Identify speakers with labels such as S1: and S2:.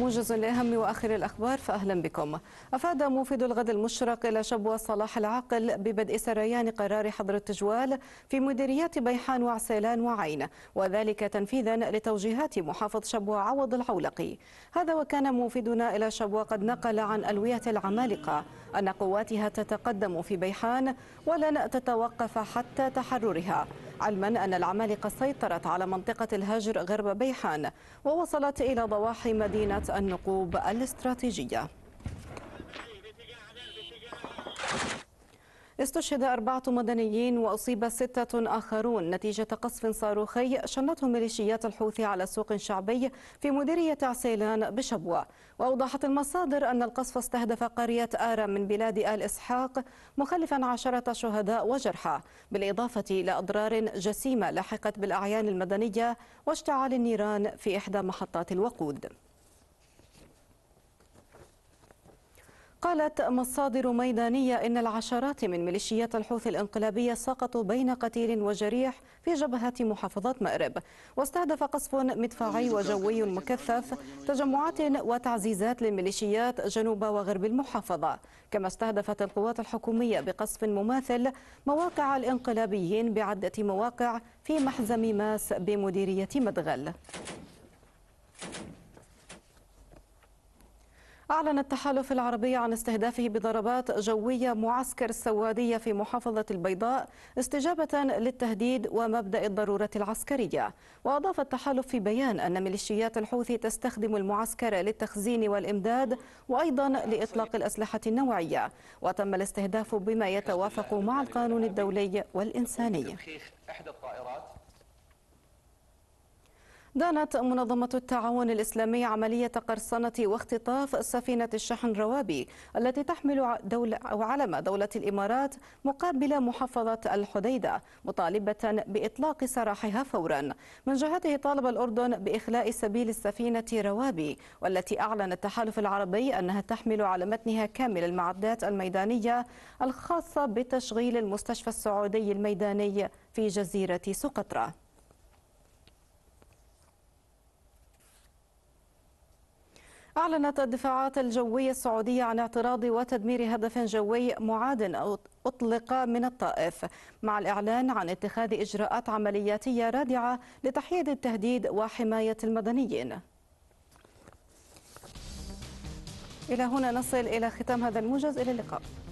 S1: موجز لأهم وآخر الأخبار فأهلا بكم أفاد موفد الغد المشرق إلى شبوة صلاح العاقل ببدء سريان قرار حظر التجوال في مديريات بيحان وعسيلان وعين وذلك تنفيذا لتوجيهات محافظ شبوة عوض العولقي هذا وكان موفدنا إلى شبوة قد نقل عن ألوية العمالقة أن قواتها تتقدم في بيحان ولن تتوقف حتى تحررها علما أن العمالقة سيطرت على منطقة الهجر غرب بيحان ووصلت إلى ضواحي مدينة النقوب الاستراتيجية استشهد أربعة مدنيين وأصيب ستة آخرون نتيجة قصف صاروخي شنته ميليشيات الحوثي على سوق شعبي في مديرية عسيلان بشبوة وأوضحت المصادر أن القصف استهدف قرية آرا من بلاد آل إسحاق مخلفا عشرة شهداء وجرحى بالإضافة إلى أضرار جسيمة لحقت بالأعيان المدنية واشتعال النيران في إحدى محطات الوقود قالت مصادر ميدانية إن العشرات من ميليشيات الحوثي الانقلابية سقطوا بين قتيل وجريح في جبهة محافظة مأرب واستهدف قصف مدفعي وجوي مكثف تجمعات وتعزيزات للميليشيات جنوب وغرب المحافظة كما استهدفت القوات الحكومية بقصف مماثل مواقع الانقلابيين بعدة مواقع في محزم ماس بمديرية مدغل أعلن التحالف العربي عن استهدافه بضربات جوية معسكر السوادية في محافظة البيضاء استجابة للتهديد ومبدأ الضرورة العسكرية وأضاف التحالف في بيان أن ميليشيات الحوثي تستخدم المعسكر للتخزين والإمداد وأيضا لإطلاق الأسلحة النوعية وتم الاستهداف بما يتوافق مع القانون الدولي والإنساني دانت منظمة التعاون الإسلامي عملية قرصنة واختطاف سفينة الشحن روابي التي تحمل دولة أو علم دولة الإمارات مقابل محافظة الحديدة مطالبة بإطلاق سراحها فورا من جهته طالب الأردن بإخلاء سبيل السفينة روابي والتي أعلن التحالف العربي أنها تحمل على متنها كامل المعدات الميدانية الخاصة بتشغيل المستشفى السعودي الميداني في جزيرة سقطرى أعلنت الدفاعات الجوية السعودية عن اعتراض وتدمير هدف جوي معاد أطلق من الطائف مع الإعلان عن اتخاذ إجراءات عملياتية رادعة لتحييد التهديد وحماية المدنيين إلى هنا نصل إلى ختام هذا الموجز إلى اللقاء